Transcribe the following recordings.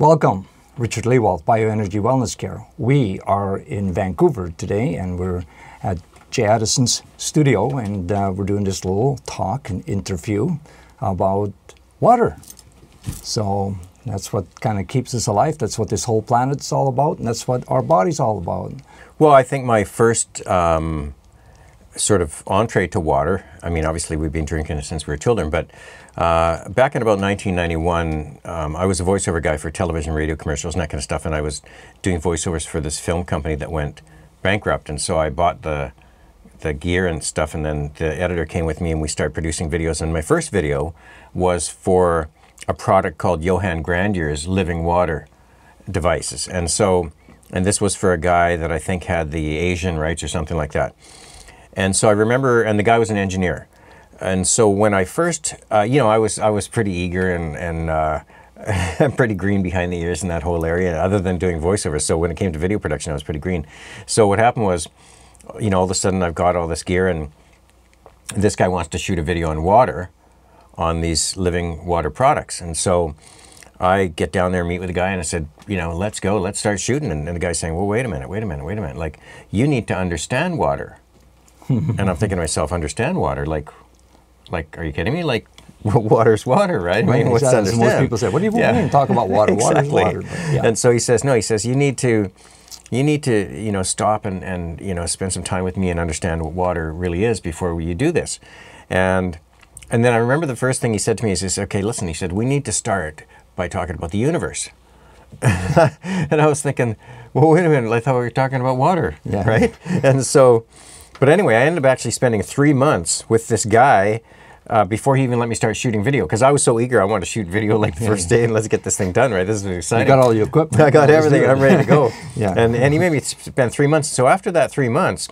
Welcome, Richard Leewald, Bioenergy Wellness Care. We are in Vancouver today and we're at Jay Addison's studio and uh, we're doing this little talk and interview about water. So that's what kind of keeps us alive. That's what this whole planet's all about and that's what our body's all about. Well, I think my first um, sort of entree to water, I mean, obviously we've been drinking it since we were children, but uh, back in about 1991, um, I was a voiceover guy for television, radio commercials, and that kind of stuff, and I was doing voiceovers for this film company that went bankrupt, and so I bought the the gear and stuff, and then the editor came with me, and we started producing videos. And my first video was for a product called Johan Grandier's Living Water devices, and so, and this was for a guy that I think had the Asian rights or something like that. And so I remember, and the guy was an engineer and so when I first, uh, you know, I was I was pretty eager and and uh, pretty green behind the ears in that whole area, other than doing voiceover. So when it came to video production, I was pretty green. So what happened was, you know, all of a sudden I've got all this gear, and this guy wants to shoot a video on water, on these living water products, and so. I get down there and meet with the guy, and I said, you know, let's go, let's start shooting. And, and the guy's saying, well, wait a minute, wait a minute, wait a minute. Like, you need to understand water. and I'm thinking to myself, understand water? Like, like, are you kidding me? Like, water's water, right? I mean, what's exactly. understand? Most people say, "What do you yeah. mean talk about water? exactly. Water's water." yeah. And so he says, "No, he says you need to, you need to, you know, stop and and you know spend some time with me and understand what water really is before you do this." And and then I remember the first thing he said to me is, "Is okay? Listen," he said, "We need to start by talking about the universe." and I was thinking, "Well, wait a minute! I thought we were talking about water, yeah. right?" and so but anyway, I ended up actually spending three months with this guy uh, before he even let me start shooting video because I was so eager. I wanted to shoot video like the first day and let's get this thing done, right? This is exciting. You got all your equipment. I got everything. I'm ready to go. yeah. And, and he made me spend three months. So after that three months,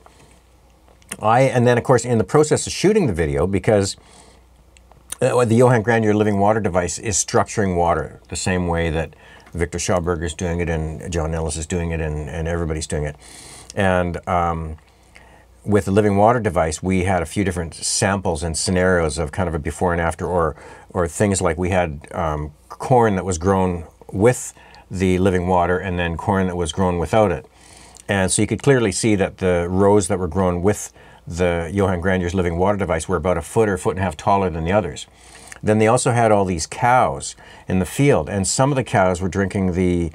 I, and then of course in the process of shooting the video because uh, the Johan Grandeur Living Water device is structuring water the same way that Victor Schauberger is doing it and John Ellis is doing it and, and everybody's doing it. And, um, with the living water device, we had a few different samples and scenarios of kind of a before and after, or or things like we had um, corn that was grown with the living water, and then corn that was grown without it. And so you could clearly see that the rows that were grown with the Johann Grandier's living water device were about a foot or a foot and a half taller than the others. Then they also had all these cows in the field, and some of the cows were drinking the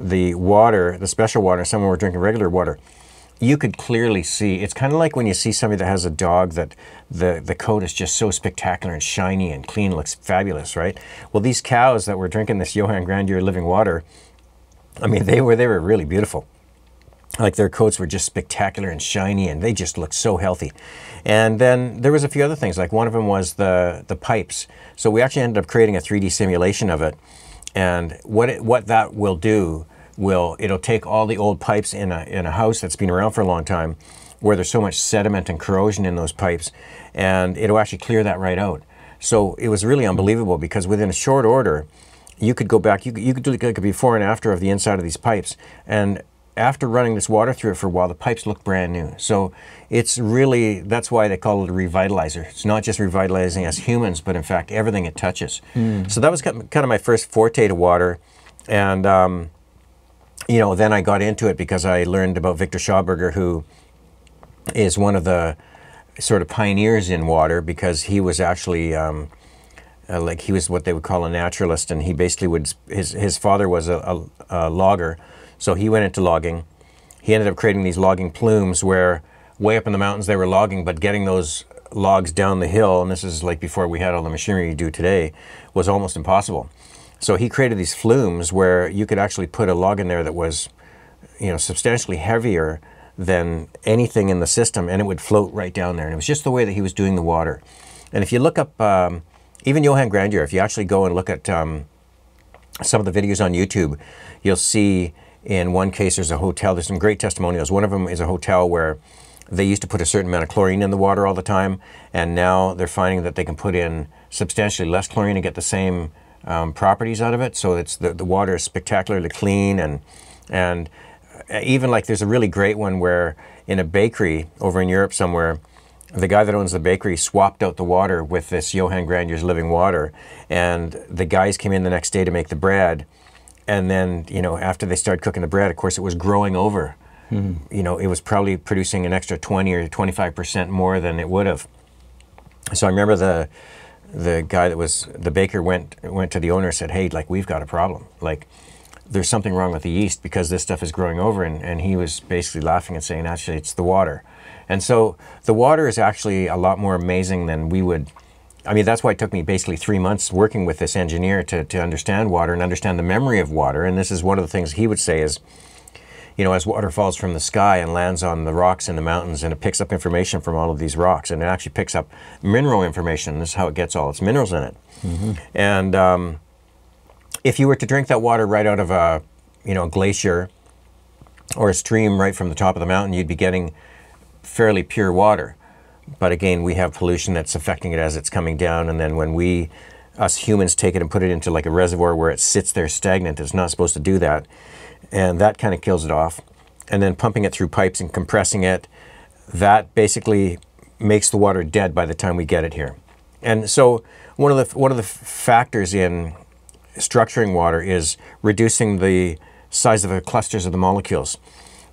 the water, the special water, some were drinking regular water you could clearly see. It's kind of like when you see somebody that has a dog that the, the coat is just so spectacular and shiny and clean, looks fabulous, right? Well, these cows that were drinking this Johann Grandeur living water, I mean, they were, they were really beautiful. Like their coats were just spectacular and shiny and they just looked so healthy. And then there was a few other things, like one of them was the, the pipes. So we actually ended up creating a 3D simulation of it. And what, it, what that will do will, it'll take all the old pipes in a, in a house that's been around for a long time where there's so much sediment and corrosion in those pipes, and it'll actually clear that right out. So it was really unbelievable because within a short order, you could go back, you, you could do like a before and after of the inside of these pipes. And after running this water through it for a while, the pipes look brand new. So it's really, that's why they call it a revitalizer. It's not just revitalizing us humans, but in fact, everything it touches. Mm. So that was kind of my first forte to water. And um, you know, then I got into it because I learned about Victor Schauberger, who is one of the sort of pioneers in water because he was actually um, uh, like he was what they would call a naturalist, and he basically would his his father was a, a, a, logger, so he went into logging. He ended up creating these logging plumes where way up in the mountains they were logging, but getting those logs down the hill, and this is like before we had all the machinery you do today, was almost impossible. So he created these flumes where you could actually put a log in there that was, you know, substantially heavier than anything in the system, and it would float right down there. And it was just the way that he was doing the water. And if you look up, um, even Johan Grandeur, if you actually go and look at um, some of the videos on YouTube, you'll see in one case there's a hotel, there's some great testimonials. One of them is a hotel where they used to put a certain amount of chlorine in the water all the time, and now they're finding that they can put in substantially less chlorine and get the same um, properties out of it. So it's the, the water is spectacularly clean and and uh, even like there's a really great one where in a bakery over in Europe somewhere, the guy that owns the bakery swapped out the water with this Johann Grandeur's living water, and the guys came in the next day to make the bread, and then you know after they started cooking the bread, of course it was growing over. Mm. You know, it was probably producing an extra 20 or 25 percent more than it would have. So I remember the the guy that was the baker went went to the owner and said, "Hey, like we've got a problem. Like there's something wrong with the yeast because this stuff is growing over." And, and he was basically laughing and saying, "Actually, it's the water." And so the water is actually a lot more amazing than we would. I mean, that's why it took me basically three months working with this engineer to, to understand water and understand the memory of water. And this is one of the things he would say is, you know, as water falls from the sky and lands on the rocks in the mountains, and it picks up information from all of these rocks, and it actually picks up mineral information. This is how it gets all its minerals in it. Mm -hmm. And um, if you were to drink that water right out of a, you know, a glacier or a stream right from the top of the mountain, you'd be getting fairly pure water. But again, we have pollution that's affecting it as it's coming down, and then when we us humans take it and put it into like a reservoir where it sits there stagnant. It's not supposed to do that and that kind of kills it off. And then pumping it through pipes and compressing it, that basically makes the water dead by the time we get it here. And so one of the one of the factors in structuring water is reducing the size of the clusters of the molecules.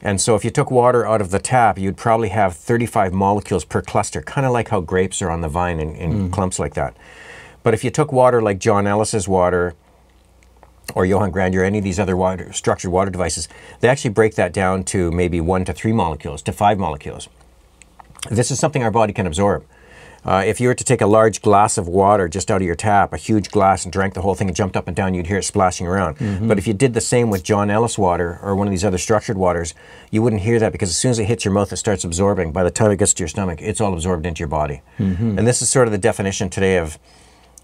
And so if you took water out of the tap, you'd probably have 35 molecules per cluster, kind of like how grapes are on the vine in, in mm. clumps like that. But if you took water like John Ellis's water or Johann Grandeur, or any of these other water, structured water devices, they actually break that down to maybe one to three molecules, to five molecules. This is something our body can absorb. Uh, if you were to take a large glass of water just out of your tap, a huge glass, and drank the whole thing and jumped up and down, you'd hear it splashing around. Mm -hmm. But if you did the same with John Ellis water or one of these other structured waters, you wouldn't hear that because as soon as it hits your mouth, it starts absorbing. By the time it gets to your stomach, it's all absorbed into your body. Mm -hmm. And this is sort of the definition today of,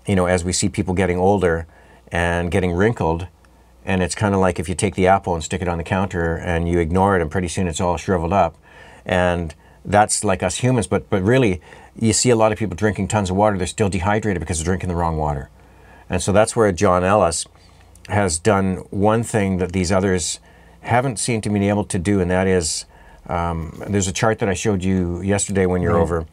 you know, as we see people getting older, and getting wrinkled. And it's kind of like if you take the apple and stick it on the counter and you ignore it, and pretty soon it's all shriveled up. And that's like us humans. But, but really, you see a lot of people drinking tons of water, they're still dehydrated because they're drinking the wrong water. And so that's where John Ellis has done one thing that these others haven't seemed to be able to do, and that is um, there's a chart that I showed you yesterday when you're mm-hmm. over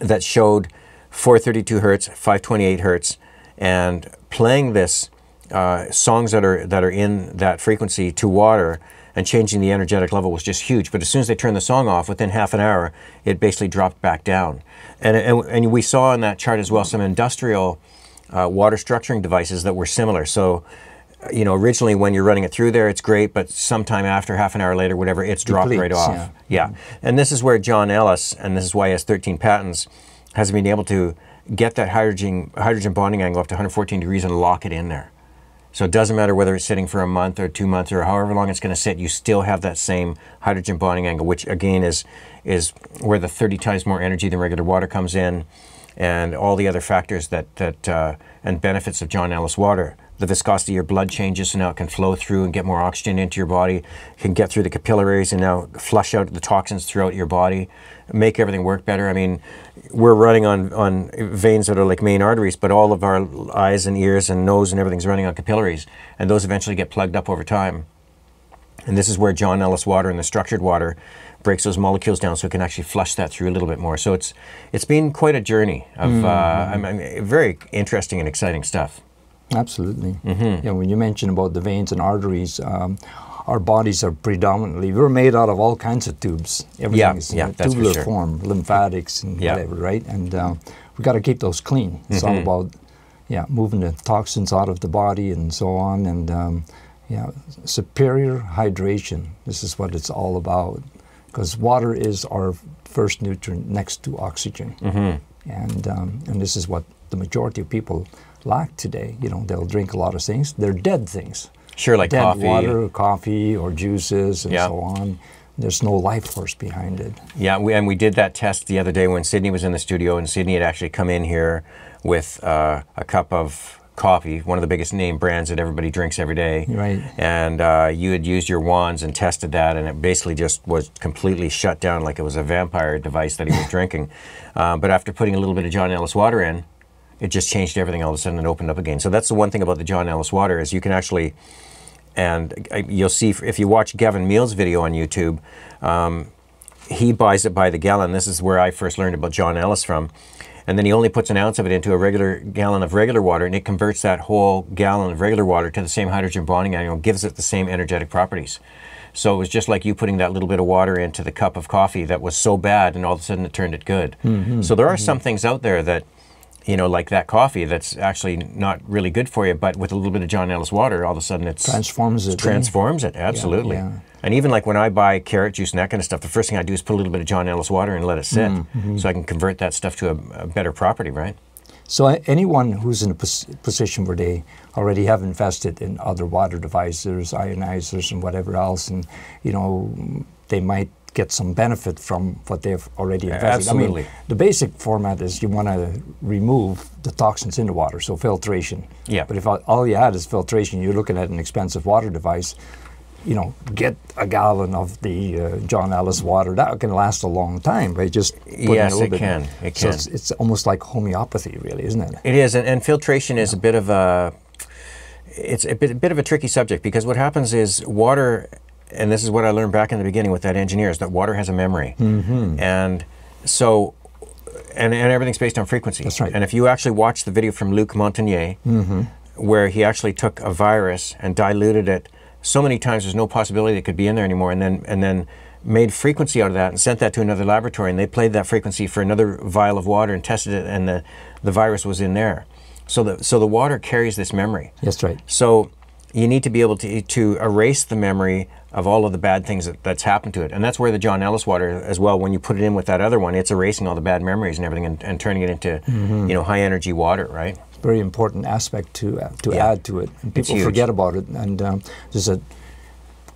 that showed 432 hertz, 528 hertz, and playing this uh, songs that are that are in that frequency to water and changing the energetic level was just huge. But as soon as they turned the song off, within half an hour, it basically dropped back down. And, and, and we saw in that chart as well some industrial uh, water structuring devices that were similar. So, uh, you know, originally when you're running it through there, it's great, but sometime after, half an hour later, whatever, it's dropped right off. Yeah. yeah. And this is where John Ellis, and this is why he has 13 patents, has been able to get that hydrogen, hydrogen bonding angle up to 114 degrees and lock it in there. So it doesn't matter whether it's sitting for a month or two months or however long it's going to sit, you still have that same hydrogen bonding angle, which again is, is where the 30 times more energy than regular water comes in and all the other factors that, that uh, and benefits of John Ellis water the viscosity of your blood changes, so now it can flow through and get more oxygen into your body, it can get through the capillaries and now flush out the toxins throughout your body, make everything work better. I mean, we're running on, on veins that are like main arteries, but all of our eyes and ears and nose and everything's running on capillaries, and those eventually get plugged up over time. And this is where John Ellis water and the structured water breaks those molecules down so it can actually flush that through a little bit more. So it's it's been quite a journey of mm -hmm. uh, mm-hmm. I mean, very interesting and exciting stuff. Absolutely. Mm -hmm. Yeah, when you mentioned about the veins and arteries, um, our bodies are predominantly we're made out of all kinds of tubes. Everything yeah, is yeah, in uh, tubular sure. form, lymphatics and yeah. whatever, right? And uh, we got to keep those clean. It's mm -hmm. all mm-hmm. about yeah, moving the toxins out of the body and so on. And um, yeah, superior hydration. This is what it's all about because water is our first nutrient next to oxygen, mm -hmm. and um, and this is what the majority of people lack today. You know, they'll drink a lot of things. They're dead things. Sure, like dead coffee. water, coffee, or juices, and yeah. so on. There's no life force behind it. Yeah, we, and we did that test the other day when Sydney was in the studio, and Sydney had actually come in here with uh, a cup of coffee, one of the biggest name brands that everybody drinks every day. Right. And uh, you had used your wands and tested that, and it basically just was completely shut down, like it was a vampire device that he was drinking. Uh, but after putting a little bit of John Ellis water in, it just changed everything all of a sudden and opened up again. So that's the one thing about the John Ellis Water is you can actually, and you'll see if you watch Gavin Meal's video on YouTube, um, he buys it by the gallon. This is where I first learned about John Ellis from. And then he only puts an ounce of it into a regular gallon of regular water, and it converts that whole gallon of regular water to the same hydrogen bonding ion, gives it the same energetic properties. So it was just like you putting that little bit of water into the cup of coffee that was so bad, and all of a sudden it turned it good. Mm -hmm. So there are mm -hmm. some things out there that you know, like that coffee that's actually not really good for you, but with a little bit of John Ellis water, all of a sudden it transforms it. Transforms it, absolutely. Yeah, yeah. And even like when I buy carrot juice and that kind of stuff, the first thing I do is put a little bit of John Ellis water and let it sit, mm -hmm. so I can convert that stuff to a, a better property, right? So anyone who's in a pos position where they already have invested in other water devices, ionizers, and whatever else, and you know, they might get some benefit from what they've already invested. Absolutely. I mean, the basic format is you want to remove the toxins in the water, so filtration. Yeah. But if all you had is filtration, you're looking at an expensive water device. You know, get a gallon of the uh, John Ellis water. That can last a long time by just yes, a little it bit. it can. so It's, it's, almost like homeopathy, really, isn't it? It is, and, and filtration yeah. is a bit of a it's a bit, a bit, of a tricky subject because what happens is water and this is what I learned back in the beginning with that engineer is that water has a memory, mm-hmm. and so. And, and everything's based on frequency. That's right. And if you actually watch the video from Luc Montagnier, mm-hmm. where he actually took a virus and diluted it so many times there's no possibility it could be in there anymore, and then and then made frequency out of that and sent that to another laboratory, and they played that frequency for another vial of water and tested it, and the, the virus was in there. So the so the water carries this memory. That's right. So you need to be able to to erase the memory of all of the bad things that, that's happened to it. And that's where the John Ellis water as well, when you put it in with that other one, it's erasing all the bad memories and everything and, and turning it into, mm -hmm. you know, high energy water, right? Very important aspect to, uh, to yeah. add to it. And people forget about it. And um, there's a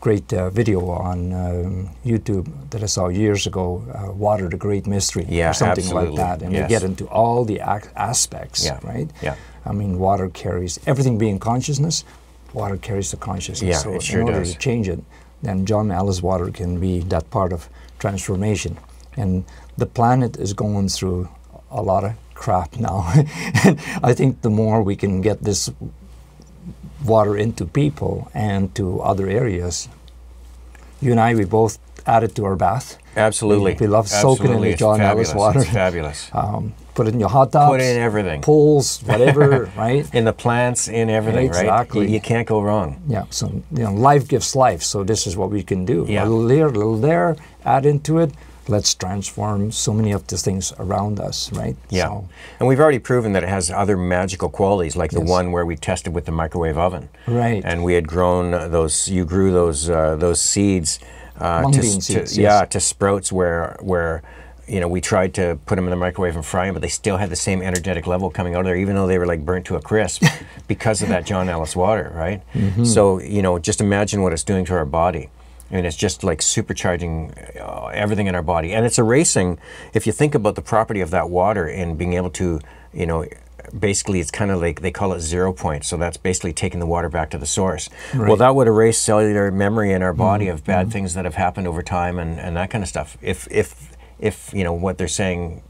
great uh, video on um, YouTube that I saw years ago, uh, Water, the Great Mystery, yeah, or something absolutely. like that. And yes. they get into all the aspects, yeah. right? Yeah. I mean, water carries everything being consciousness, water carries the consciousness. Yeah, so it sure in order does. to change it, and John Alice Water can be that part of transformation. And the planet is going through a lot of crap now. I think the more we can get this water into people and to other areas, you and I, we both add it to our bath. Absolutely. We, we love soaking Absolutely. in the John Alice water. It's fabulous. Um, Put it in your hot dogs. Put in everything. Pools, whatever, right? In the plants, in everything, exactly. right? Exactly. You, can't go wrong. Yeah. So you know, life gives life. So this is what we can do. Yeah. A little there, a little there. Add into it. Let's transform so many of the things around us, right? Yeah. So, and we've already proven that it has other magical qualities, like yes. the one where we tested with the microwave oven. Right. And we had grown those. You grew those uh, those seeds. Uh, to, seeds, yes. Yeah, to sprouts where where you know, we tried to put them in the microwave and fry them, but they still had the same energetic level coming out of there, even though they were like burnt to a crisp because of that John Ellis water, right? Mm -hmm. So, you know, just imagine what it's doing to our body. I mean, it's just like supercharging uh, everything in our body. And it's erasing, if you think about the property of that water and being able to, you know, basically it's kind of like they call it zero point. So that's basically taking the water back to the source. Right. Well, that would erase cellular memory in our body mm -hmm. of bad mm -hmm. things that have happened over time and, and that kind of stuff. If, if if you know what they're saying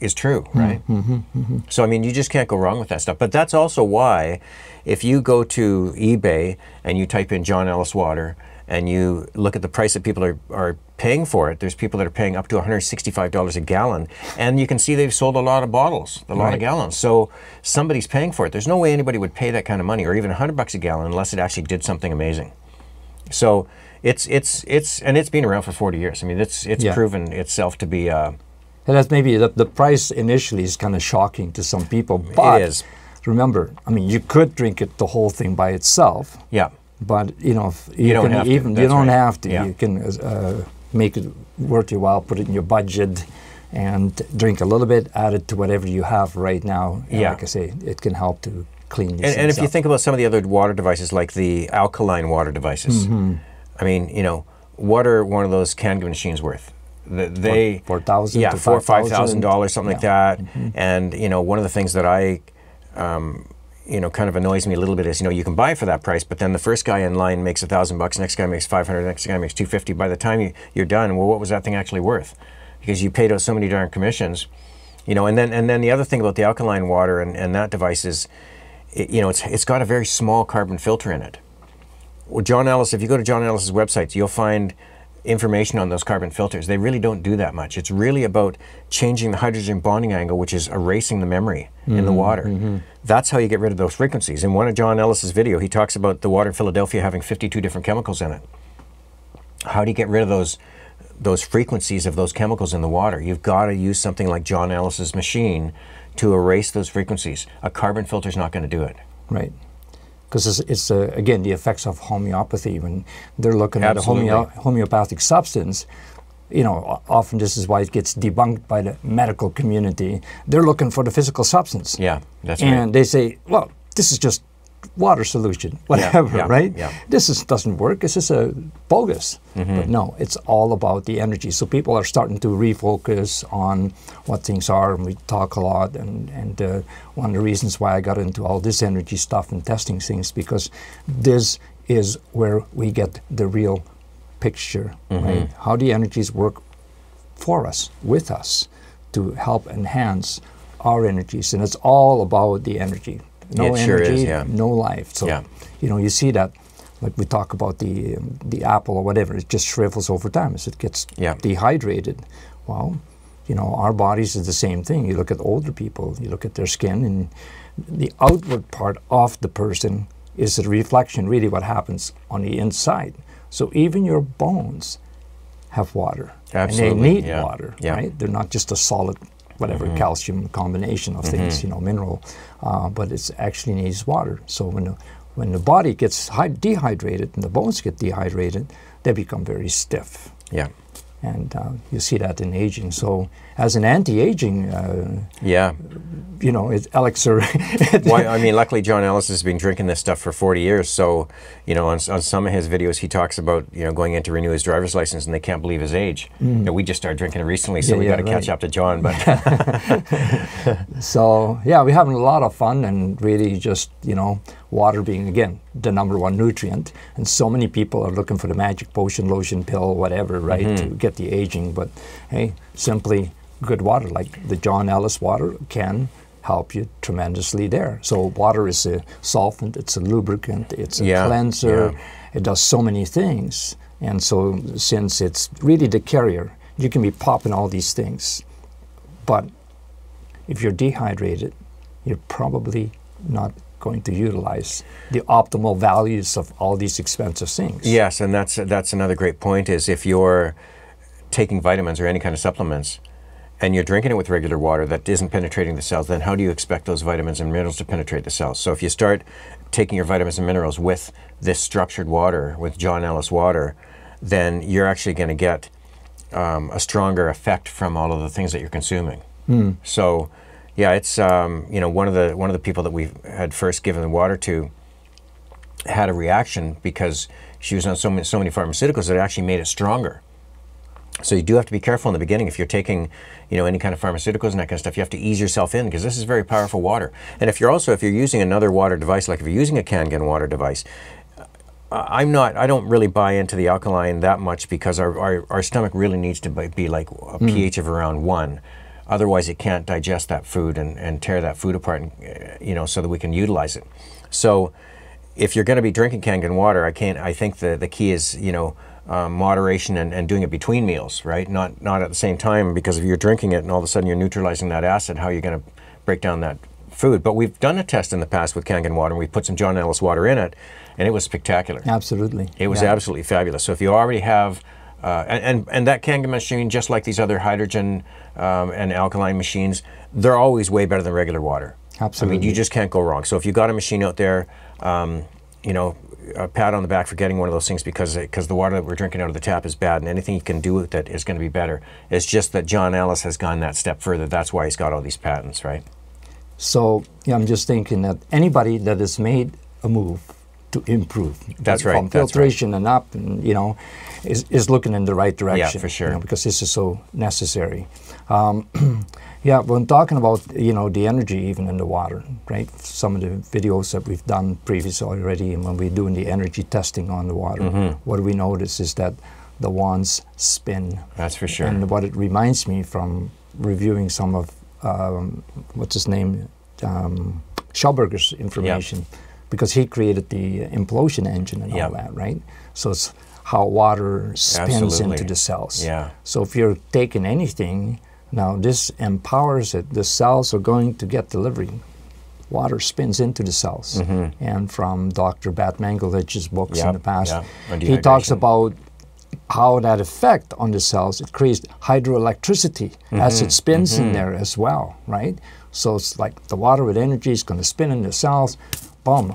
is true, mm-hmm, right? Mm-hmm, mm-hmm. So I mean, you just can't go wrong with that stuff. But that's also why, if you go to eBay and you type in John Ellis Water and you look at the price that people are, are paying for it, there's people that are paying up to $165 a gallon, and you can see they've sold a lot of bottles, a lot right. of gallons. So somebody's paying for it. There's no way anybody would pay that kind of money, or even 100 bucks a gallon, unless it actually did something amazing. So it's it's it's and it's been around for 40 years. I mean, it's it's yeah. proven itself to be. Uh, and that's maybe the, the price initially is kind of shocking to some people, but it is. remember, I mean, you could drink it the whole thing by itself. Yeah. But you know, you, you, don't even you don't right. have to. Yeah. You can uh, make it worth your while. Put it in your budget and drink a little bit, add it to whatever you have right now. And yeah. Like I say, it can help to clean these And, and if up. you think about some of the other water devices, like the alkaline water devices, mm -hmm. I mean, you know, what are one of those Kangen machines worth? That they four thousand, yeah, four five thousand dollars, something yeah. like that. Mm -hmm. And you know, one of the things that I, um, you know, kind of annoys me a little bit is you know you can buy for that price, but then the first guy in line makes a thousand bucks, next guy makes five hundred, next guy makes two fifty. By the time you, you're done, well, what was that thing actually worth? Because you paid out so many darn commissions, you know. And then and then the other thing about the alkaline water and, and that device is, it, you know, it's it's got a very small carbon filter in it well, John Ellis, if you go to John Ellis's websites, you'll find information on those carbon filters. They really don't do that much. It's really about changing the hydrogen bonding angle, which is erasing the memory mm-hmm, in the mm-hmm, water. Mm-hmm. That's how you get rid of those frequencies. In one of John Ellis's video, he talks about the water in Philadelphia having 52 different chemicals in it. How do you get rid of those those frequencies of those chemicals in the water? You've got to use something like John Ellis's machine to erase those frequencies. A carbon filter is not going to do it. Right because it's, it's uh, again the effects of homeopathy when they're looking Absolutely. at a homeo- homeopathic substance you know, often this is why it gets debunked by the medical community. They're looking for the physical substance. Yeah, that's and right. And they say, well, this is just water solution, whatever, yeah, yeah, right? Yeah. This is, doesn't work. This is a bogus. Mm -hmm. But mm-hmm. no, it's all about the energy. So people are starting to refocus on what things are, and we talk a lot. And, and uh, one of the reasons why I got into all this energy stuff and testing things because this is where we get the real picture, mm -hmm. right? How the energies work for us, with us, to help enhance our energies. And it's all about the energy no it energy, sure is, yeah. no life. So, yeah. you know, you see that, like we talk about the um, the apple or whatever, it just shrivels over time as it gets yeah. dehydrated. Well, you know, our bodies are the same thing. You look at older people, you look at their skin, and the outward part of the person is a reflection, really, what happens on the inside. So even your bones have water, Absolutely. and they need yeah. water, yeah. right? They're not just a solid, whatever mm -hmm. calcium combination of mm -hmm. things, mm-hmm. you know, mineral uh, but it actually needs water. So when the, when the body gets dehydrated and the bones get dehydrated, they become very stiff. Yeah. And uh, you see that in aging. So as an anti-aging uh, yeah you know elixir Why, i mean luckily john ellis has been drinking this stuff for 40 years so you know on, on, some of his videos he talks about you know going in to renew his driver's license and they can't believe his age mm. you know, we just started drinking it recently so yeah, we yeah, got to right. catch up to john but so yeah we're having a lot of fun and really just you know water being again the number one nutrient and so many people are looking for the magic potion lotion pill whatever right mm -hmm. to get the aging but hey simply good water, like the John Ellis water, can help you tremendously there. So water is a solvent, it's a lubricant, it's a yeah, cleanser, yeah. it does so many things. And so since it's really the carrier, you can be popping all these things. But if you're dehydrated, you're probably not going to utilize the optimal values of all these expensive things. Yes, and that's that's another great point is if you're taking vitamins or any kind of supplements and you're drinking it with regular water that isn't penetrating the cells, then how do you expect those vitamins and minerals to penetrate the cells? So if you start taking your vitamins and minerals with this structured water, with John Ellis water, then you're actually going to get um, a stronger effect from all of the things that you're consuming. Mm. So, yeah, it's um, you know one of the one of the people that we had first given the water to had a reaction because she was on so many so many pharmaceuticals that actually made it stronger. So you do have to be careful in the beginning if you're taking, you know, any kind of pharmaceuticals and that kind of stuff. You have to ease yourself in because this is very powerful water. And if you're also if you're using another water device, like if you're using a Kangen water device, I'm not, I don't really buy into the alkaline that much because our, our, our stomach really needs to be like a mm. pH of around one. Otherwise, it can't digest that food and, and tear that food apart, and, eh, you know, so that we can utilize it. So if you're going to be drinking Kangen water, I can't, I think the, the key is, you know, uh, moderation and, and doing it between meals, right? Not not at the same time because if you're drinking it and all of a sudden you're neutralizing that acid, how are you going to break down that food? But we've done a test in the past with Kangen water, and we put some John Ellis water in it, and it was spectacular. Absolutely, it was yeah. absolutely fabulous. So if you already have uh, and, and that Kangen machine, just like these other hydrogen um, and alkaline machines, they're always way better than regular water. Absolutely. I mean, you just can't go wrong. So if you got a machine out there, um, you know, a pat on the back for getting one of those things because because the water that we're drinking out of the tap is bad, and anything you can do with it is going to be better. It's just that John Ellis has gone that step further. That's why he's got all these patents, right? So yeah, I'm just thinking that anybody that has made a move to improve, that's right, from filtration right. and up, and, you know, is, is looking in the right direction. Yeah, for sure. You know, because this is so necessary. Um, uh, yeah, when talking about you know the energy even in the water, right? Some of the videos that we've done previously already, and when we're doing the energy testing on the water, mm -hmm. what we notice is that the wands spin. That's for sure. And what it reminds me from reviewing some of um, what's his name, um, Schauberger's information, yep. because he created the implosion engine and yep. all that, right? So it's how water spins Absolutely. into the cells. Yeah. So if you're taking anything now, this empowers it. The cells are going to get delivery. Water spins into the cells. Mm -hmm. And from Dr. Bat Mangelich's books yep, in the past, yep. he talks about how that effect on the cells, it creates hydroelectricity mm -hmm. as it mm-hmm. spins mm -hmm. in mm-hmm. there as well, right? So it's like the water with energy is going to spin in the cells, boom,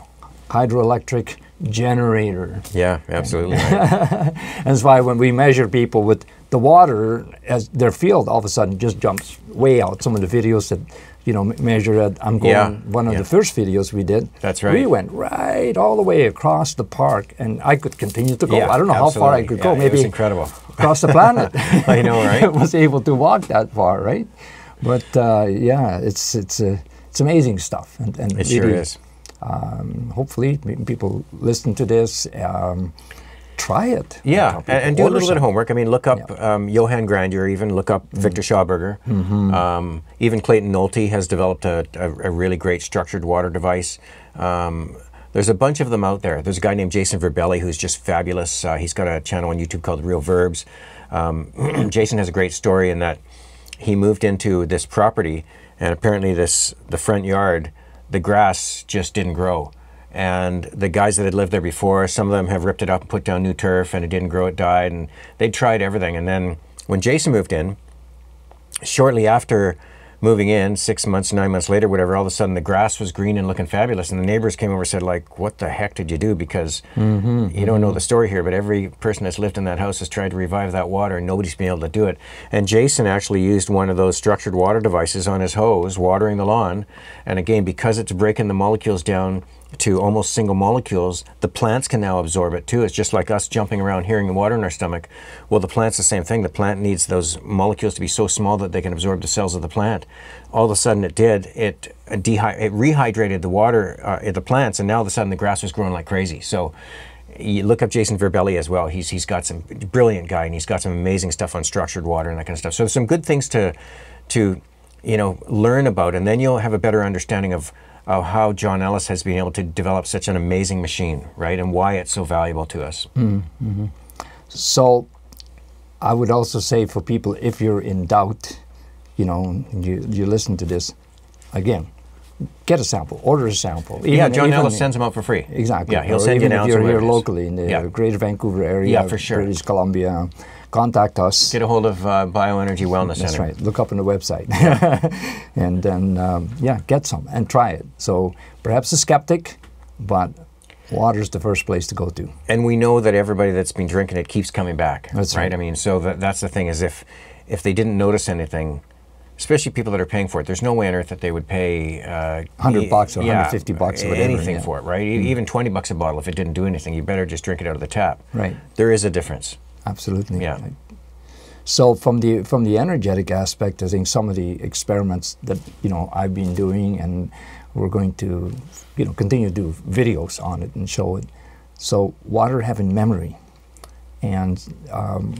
hydroelectric generator. Yeah, absolutely. Right. That's why when we measure people with the water as their field all of a sudden just jumps way out. Some of the videos that you know measure it. I'm going yeah, one of yeah. the first videos we did. That's right. We went right all the way across the park, and I could continue to go. Yeah, I don't know absolutely. how far I could go. Maybe incredible across the planet. I know, right? was able to walk that far, right? But uh, yeah, it's it's uh, it's amazing stuff, and, and it really, sure is. Um, hopefully, people listen to this. Um, try it. Yeah, and, and, do a little bit of homework. I mean, look up yeah. um, Johann Grandeur, even look up mm. Victor Schauberger. Mm -hmm. um, even Clayton Nolte has developed a, a, a really great structured water device. Um, there's a bunch of them out there. There's a guy named Jason Verbelli who's just fabulous. Uh, he's got a channel on YouTube called Real Verbs. Um, Jason has a great story in that he moved into this property, and apparently this the front yard, the grass just didn't grow and the guys that had lived there before, some of them have ripped it up and put down new turf, and it didn't grow, it died, and they tried everything. And then when Jason moved in, shortly after moving in, six months, nine months later, whatever, all of a sudden the grass was green and looking fabulous, and the neighbors came over and said, like, what the heck did you do? Because mm -hmm, you mm -hmm. don't know the mm-hmm. story here, but every person that's lived in that house has tried to revive that water, and nobody's been able to do it. And Jason actually used one of those structured water devices on his hose, watering the lawn, and again, because it's breaking the molecules down to almost single molecules, the plants can now absorb it too. It's just like us jumping around hearing water in our stomach. Well, the plant's the same thing. The plant needs those molecules to be so small that they can absorb the cells of the plant. All of a sudden it did. It, it rehydrated the water uh, in the plants, and now all of a sudden the grass was growing like crazy. So you look up Jason Verbelli as well. He's, he's got some brilliant guy, and he's got some amazing stuff on structured water and that kind of stuff. So there's some good things to, to you know, learn about, and then you'll have a better understanding of of how John Ellis has been able to develop such an amazing machine, right? And why it's so valuable to us. Mm -hmm. So I would also say for people, if you're in doubt, you know, you, you listen to this, again, get a sample, order a sample. Even, yeah, John even, Ellis sends them out for free. Exactly. Yeah, he'll or send even you an if you're here locally in the yeah. Greater Vancouver area, yeah, for sure. British Columbia, contact us. Get a hold of uh, Bioenergy Wellness That's Center. right. Look up on the website, yeah. and then um, yeah, get some and try it. So perhaps a skeptic, but water is the first place to go to. And we know that everybody that's been drinking it keeps coming back. That's right. right? I mean, so that, that's the thing is if if they didn't notice anything, especially people that are paying for it, there's no way on earth that they would pay uh, hundred bucks or yeah, 150 bucks or whatever, anything yeah. for it, right? Mm -hmm. Even 20 bucks a bottle if it didn't do anything, you better just drink it out of the tap. Right. There is a difference. Absolutely. Yeah. so from the from the energetic aspect, I think some of the experiments that you know I've been doing, and we're going to you know continue to do videos on it and show it. So water having memory, and um,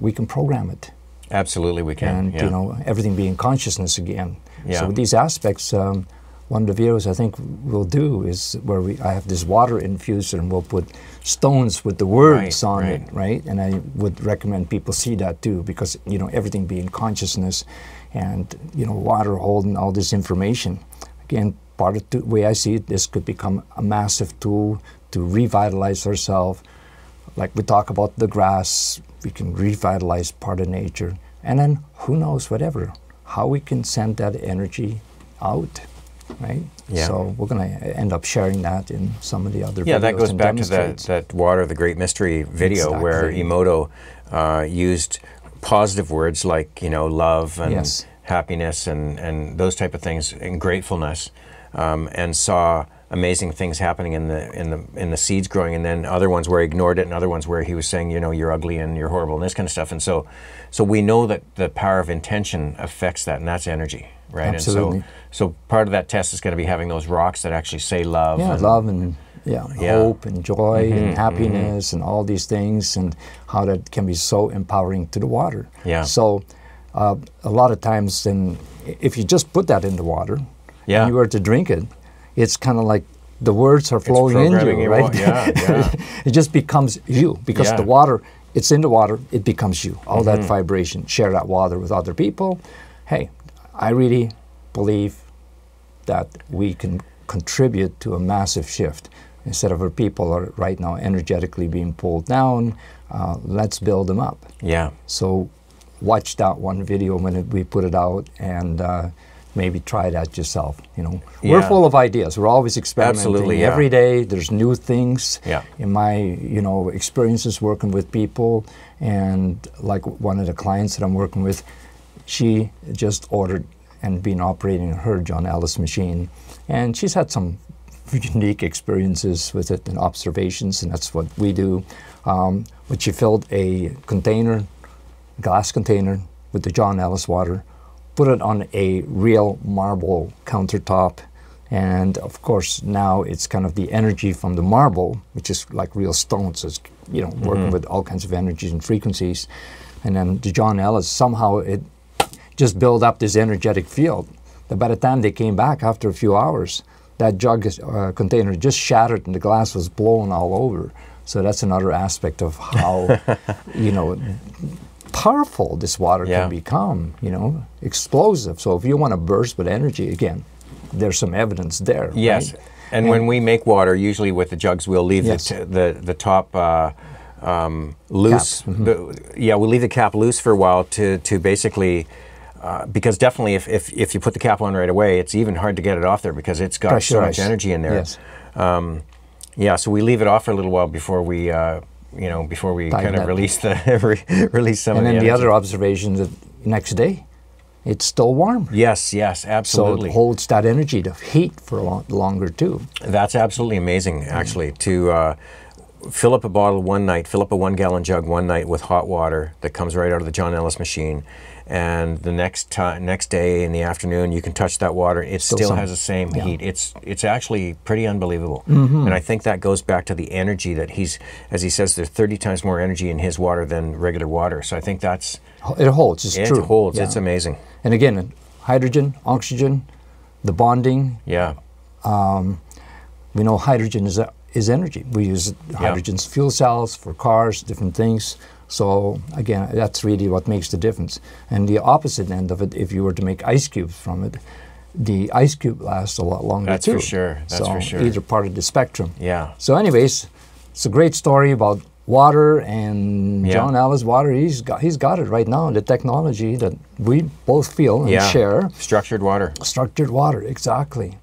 we can program it. Absolutely, we can. And yeah. you know everything being consciousness again. Yeah. So these aspects. Um, one of the videos I think we'll do is where we I have this water infuser and we'll put stones with the words right, on right. it, right? And I would recommend people see that too because you know everything being consciousness, and you know water holding all this information. Again, part of the way I see it, this could become a massive tool to revitalize ourselves. Like we talk about the grass, we can revitalize part of nature, and then who knows whatever how we can send that energy out right? Yeah. So we're going to end up sharing that in some of the other yeah, videos. Yeah, that goes back to that, that Water the Great Mystery video exactly. where Emoto uh, used positive words like, you know, love and yes. happiness and, and those type of things and gratefulness um, and saw – amazing things happening in the in the in the seeds growing, and then other ones where he ignored it, and other ones where he was saying, you know, you're ugly and you're horrible and this kind of stuff. And so, so we know that the power of intention affects that, and that's energy, right? Absolutely. And so, so part of that test is going to be having those rocks that actually say love. Yeah, and, love and yeah, yeah, hope and joy mm -hmm, and mm-hmm. happiness mm -hmm. and all these things, and how that can be so empowering to the water. Yeah. So. Uh, a lot of times, then, if you just put that in the water, yeah. and you were to drink it, it's kind of like the words are flowing into you, right? Yeah, yeah. it just becomes you because yeah. the water, it's in the water, it becomes you. All mm -hmm. that mm-hmm. vibration, share that water with other people. Hey, I really believe that we can contribute to a massive shift. Instead of where people are right now energetically being pulled down, uh, let's build them up. Yeah. So watch that one video when it, we put it out and. Uh, maybe try it out yourself. You know, yeah. we're full of ideas. We're always experimenting. Absolutely, yeah. every day there's new things. Yeah. In my you know experiences working with people, and like one of the clients that I'm working with, she just ordered and been operating her John Ellis machine, and she's had some unique experiences with it and observations, and that's what we do. Um, but she filled a container, glass container, with the John Ellis water put it on a real marble countertop. And of course, now it's kind of the energy from the marble, which is like real stone. So it's, you know, working mm -hmm. with all kinds of energies and frequencies. And then the John Ellis, somehow it just built up this energetic field. That by the time they came back after a few hours, that jug uh, container just shattered and the glass was blown all over. So that's another aspect of how, you know, powerful this water yeah. can become, you know, explosive. So if you want to burst with energy, again, there's some evidence there. Yes. Right? And, and, when we make water, usually with the jugs, we'll leave yes. the, the, the, top. Uh, um, loose, mm -hmm. yeah, we'll leave the cap loose for a while to, to basically uh, because definitely if, if, if, you put the cap on right away, it's even hard to get it off there because it's got so much energy in there. Yes. Um, yeah, so we leave it off for a little while before we uh, you know, before we kind of release the release some. And then the, the other observation the next day, it's still warm. Yes, yes, absolutely. So it holds that energy to heat for lot longer too. That's absolutely amazing, actually. Mm. To uh, fill up a bottle one night, fill up a one gallon jug one night with hot water that comes right out of the John Ellis machine. And the next next day in the afternoon, you can touch that water. It still, still has the same yeah. heat. It's it's actually pretty unbelievable. Mm -hmm. And I think that goes back to the energy that he's, as he says, there's 30 times more energy in his water than regular water. So I think that's it holds. It's it true. It holds. Yeah. It's amazing. And again, hydrogen, oxygen, the bonding. Yeah. Um, we know hydrogen is is energy. We use hydrogen's fuel cells for cars, different things. So again, that's really what makes the difference. And the opposite end of it, if you were to make ice cubes from it, the ice cube lasts a lot longer. That's too. for sure. That's so for sure. Either part of the spectrum. Yeah. So, anyways, it's a great story about water and yeah. John Ellis water. He's got he's got it right now. The technology that we both feel and yeah. share. Structured water. Structured water, exactly.